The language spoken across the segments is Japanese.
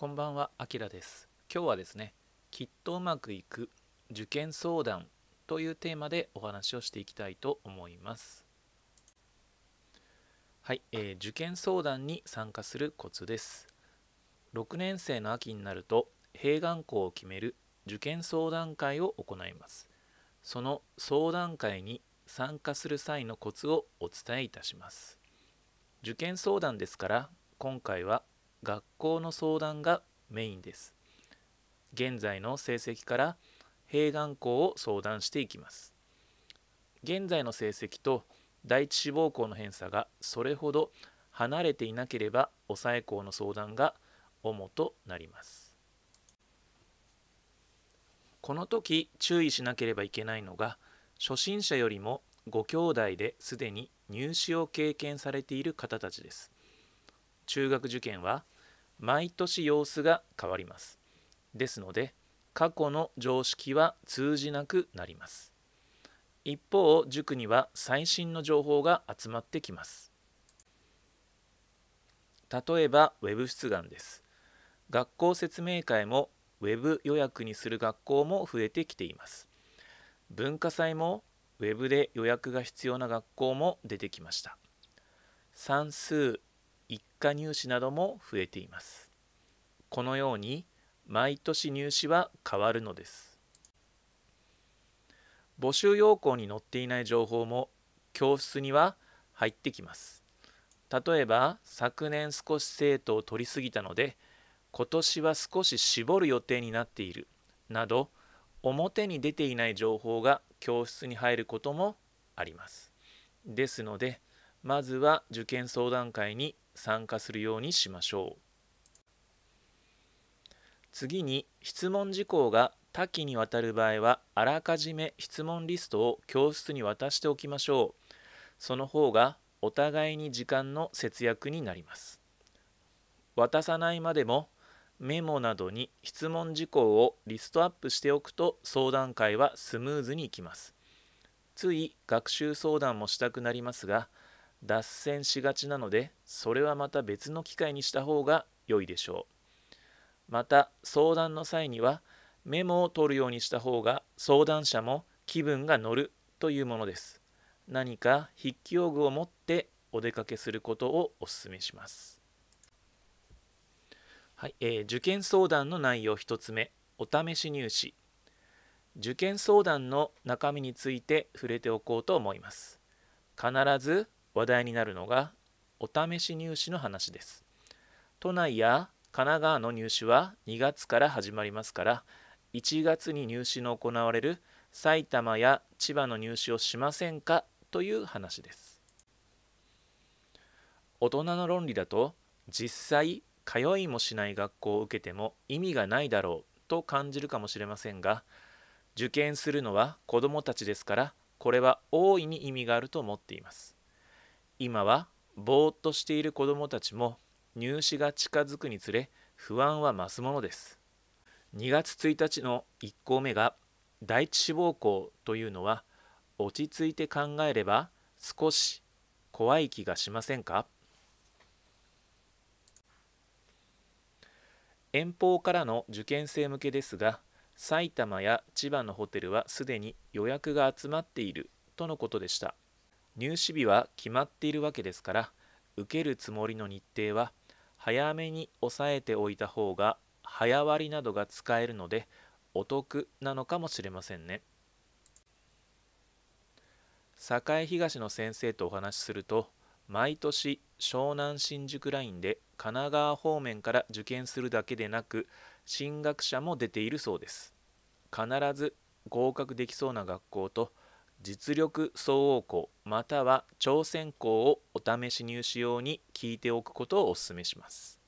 こんばんは、あきらです。今日はですね、きっとうまくいく受験相談というテーマでお話をしていきたいと思います。はい、えー、受験相談に参加するコツです。6年生の秋になると、併願校を決める受験相談会を行います。その相談会に参加する際のコツをお伝えいたします。受験相談ですから、今回は学校の相談がメインです現在の成績から併願校を相談していきます現在の成績と第一志望校の偏差がそれほど離れていなければ抑え校の相談が主となりますこの時注意しなければいけないのが初心者よりもご兄弟ですでに入試を経験されている方たちです中学受験は毎年様子が変わります。ですので過去の常識は通じなくなります。一方塾には最新の情報が集まってきます。例えば Web 出願です。学校説明会も Web 予約にする学校も増えてきています。文化祭も Web で予約が必要な学校も出てきました。算数、一家入試なども増えていますこのように毎年入試は変わるのです募集要項に載っていない情報も教室には入ってきます例えば昨年少し生徒を取りすぎたので今年は少し絞る予定になっているなど表に出ていない情報が教室に入ることもありますですのでまずは受験相談会に参加するようにしましょう次に質問事項が多岐にわたる場合はあらかじめ質問リストを教室に渡しておきましょうその方がお互いに時間の節約になります渡さないまでもメモなどに質問事項をリストアップしておくと相談会はスムーズにいきますつい学習相談もしたくなりますが脱線しがちなのでそれはまた別の機会にした方が良いでしょうまた相談の際にはメモを取るようにした方が相談者も気分が乗るというものです何か筆記用具を持ってお出かけすることをお勧めしますはい、えー、受験相談の内容1つ目お試し入試受験相談の中身について触れておこうと思います必ず話題になるのがお試し入試の話です。都内や神奈川の入試は2月から始まりますから1月に入試の行われる埼玉や千葉の入試をしませんかという話です。大人の論理だと実際通いもしない学校を受けても意味がないだろうと感じるかもしれませんが受験するのは子どもたちですからこれは大いに意味があると思っています。今はぼーっとしている子どもたちも入試が近づくにつれ不安は増すものです2月1日の1校目が第一志望校というのは落ち着いて考えれば少し怖い気がしませんか遠方からの受験生向けですが埼玉や千葉のホテルはすでに予約が集まっているとのことでした。入試日は決まっているわけですから受けるつもりの日程は早めに押さえておいた方が早割などが使えるのでお得なのかもしれませんね栄東の先生とお話しすると毎年湘南新宿ラインで神奈川方面から受験するだけでなく進学者も出ているそうです必ず合格できそうな学校と実力総合校または挑戦校をお試し入試用に聞いておくことをお勧めします。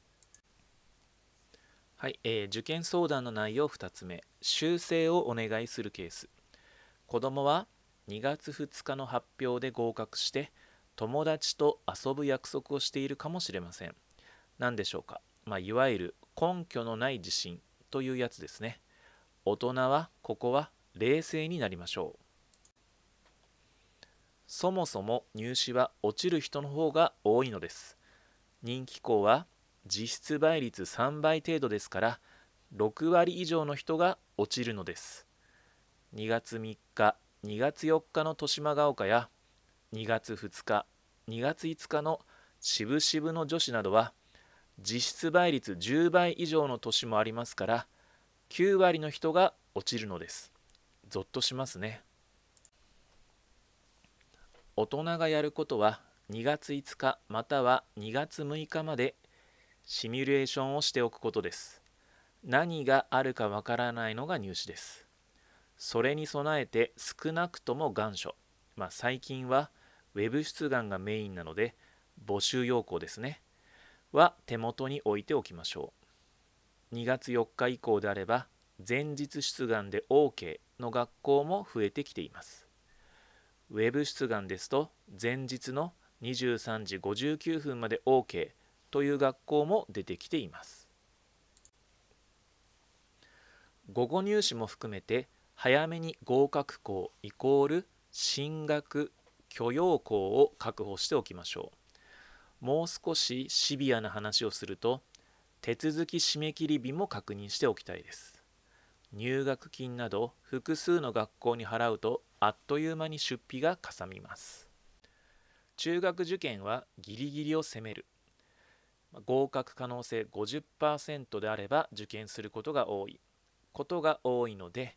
はい、えー、受験相談の内容2つ目修正をお願いするケース子どもは2月2日の発表で合格して友達と遊ぶ約束をしているかもしれません何でしょうか、まあ、いわゆる根拠のない自信というやつですね大人はここは冷静になりましょうそもそも入試は落ちる人の方が多いのです人気校は実質倍率3倍程度ですから6割以上の人が落ちるのです2月3日2月4日の豊島が丘や2月2日2月5日の渋々の女子などは実質倍率10倍以上の年もありますから9割の人が落ちるのですゾッとしますね大人がやることは2月5日または2月6日までシミュレーションをしておくことです。何があるかわからないのが入試です。それに備えて少なくとも願書、まあ、最近はウェブ出願がメインなので募集要項ですね、は手元に置いておきましょう。2月4日以降であれば前日出願で OK の学校も増えてきています。ウェブ出願ですと前日の23時59分まで OK という学校も出てきています午後入試も含めて早めに合格校イコール進学許容校を確保しておきましょうもう少しシビアな話をすると手続き締め切り日も確認しておきたいです入学金など複数の学校に払うとあっという間に出費がかさみます中学受験はギリギリを攻める合格可能性50%であれば受験することが多いことが多いので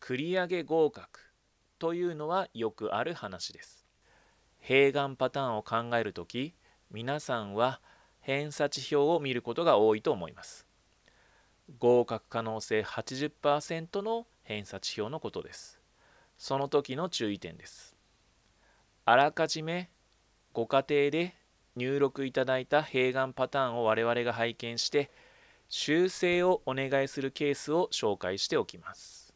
繰り上げ合格というのはよくある話です併願パターンを考える時皆さんは偏差値表を見ることが多いと思います合格可能性80%の偏差値表のことですその時の注意点です。あらかじめご家庭で入力いただいた併願パターンを我々が拝見して修正をお願いするケースを紹介しておきます。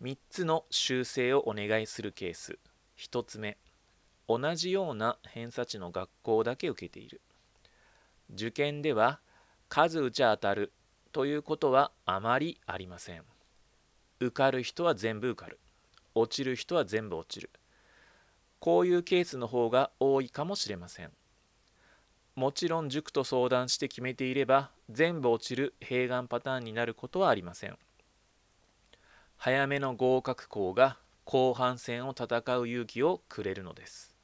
3つの修正をお願いするケース。1つ目、同じような偏差値の学校だけ受けている。受験では数打ち当たるということはあまりありません。受かる人は全部受かる落ちる人は全部落ちるこういうケースの方が多いかもしれませんもちろん塾と相談して決めていれば全部落ちる併願パターンになることはありません早めの合格校が後半戦を戦う勇気をくれるのです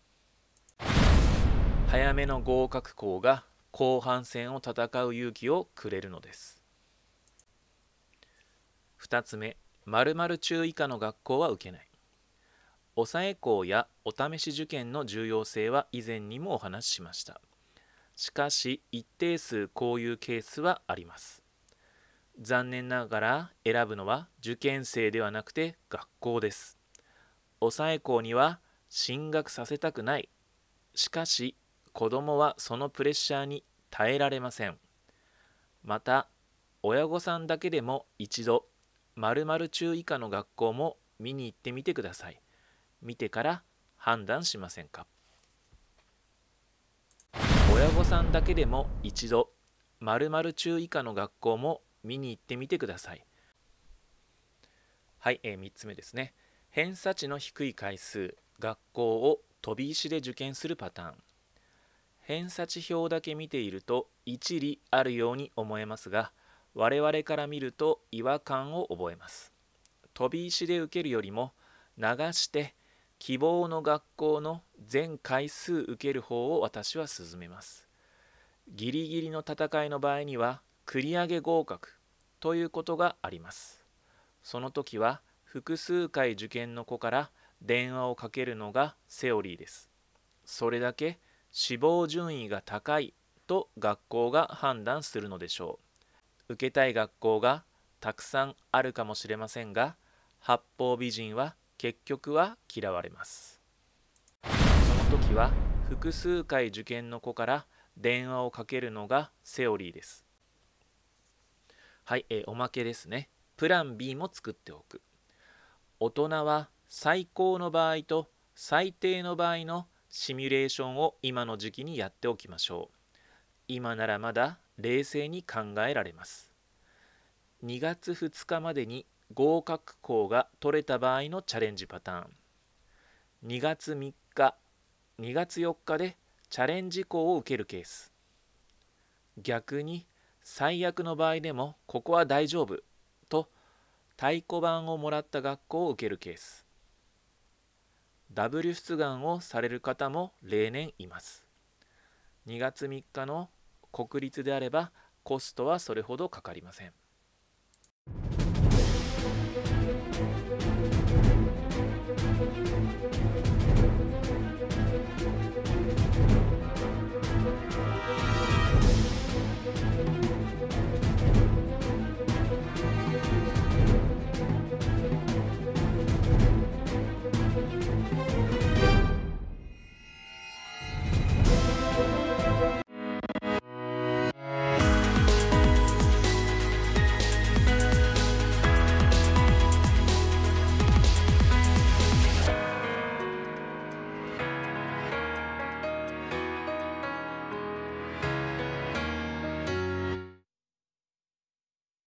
早めの合格校が後半戦を戦う勇気をくれるのです2つ目まる中以下の学校は受けない抑え校やお試し受験の重要性は以前にもお話ししましたしかし一定数こういうケースはあります残念ながら選ぶのは受験生ではなくて学校です抑え校には進学させたくないしかし子どもはそのプレッシャーに耐えられませんまた親御さんだけでも一度〇〇中以下の学校も見に行ってみてください。見てから判断しませんか親御さんだけでも一度〇〇中以下の学校も見に行ってみてください。はい、えー、3つ目ですね。偏差値の低い回数、学校を飛び石で受験するパターン。偏差値表だけ見ていると一理あるように思えますが、我々から見ると違和感を覚えます飛び石で受けるよりも流して希望の学校の全回数受ける方を私は勧めますギリギリの戦いの場合には繰り上げ合格ということがありますその時は複数回受験の子から電話をかけるのがセオリーですそれだけ死亡順位が高いと学校が判断するのでしょう受けたい学校がたくさんあるかもしれませんが八方美人は結局は嫌われますその時は複数回受験の子から電話をかけるのがセオリーですはい、えー、おまけですねプラン B も作っておく大人は最高の場合と最低の場合のシミュレーションを今の時期にやっておきましょう今ならまだ冷静に考えられます2月2日までに合格校が取れた場合のチャレンジパターン2月3日2月4日でチャレンジ校を受けるケース逆に最悪の場合でもここは大丈夫と太鼓判をもらった学校を受けるケースダブル出願をされる方も例年います2月3日の国立であればコストはそれほどかかりません